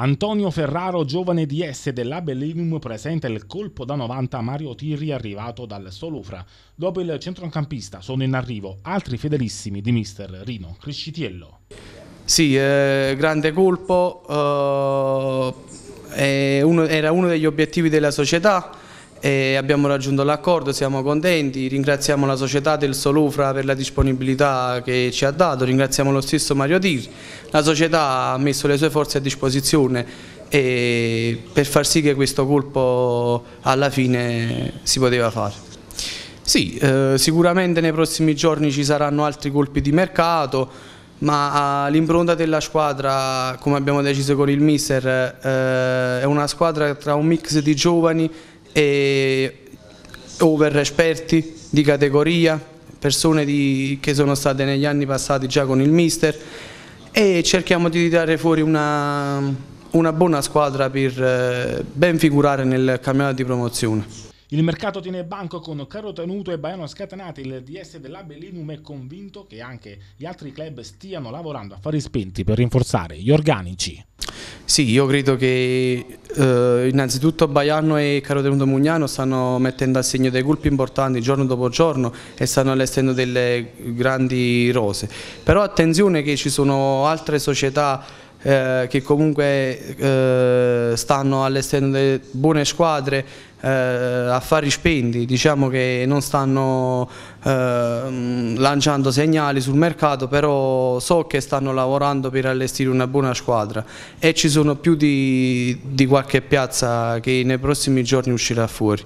Antonio Ferraro, giovane di S della Bellinum, presenta il colpo da 90 a Mario Tirri arrivato dal Solufra. Dopo il centrocampista sono in arrivo altri fedelissimi di mister Rino Criscitiello. Sì, eh, grande colpo, eh, uno, era uno degli obiettivi della società e abbiamo raggiunto l'accordo, siamo contenti, ringraziamo la società del Solufra per la disponibilità che ci ha dato, ringraziamo lo stesso Mario Tir, la società ha messo le sue forze a disposizione per far sì che questo colpo alla fine si poteva fare. Sì, eh, sicuramente nei prossimi giorni ci saranno altri colpi di mercato, ma ah, l'impronta della squadra, come abbiamo deciso con il mister, eh, è una squadra tra un mix di giovani e over esperti di categoria, persone di, che sono state negli anni passati già con il mister e cerchiamo di tirare fuori una, una buona squadra per eh, ben figurare nel campionato di promozione. Il mercato tiene banco con Caro Tenuto e Baiano Scatenati, il DS dell'Abelinum è convinto che anche gli altri club stiano lavorando a fare spenti per rinforzare gli organici. Sì, io credo che eh, innanzitutto Baiano e Caro Tenuto Mugnano stanno mettendo a segno dei colpi importanti giorno dopo giorno e stanno allestendo delle grandi rose. Però attenzione che ci sono altre società eh, che comunque eh, stanno all'esterno delle buone squadre eh, affari spendi, diciamo che non stanno eh, lanciando segnali sul mercato, però so che stanno lavorando per allestire una buona squadra e ci sono più di, di qualche piazza che nei prossimi giorni uscirà fuori.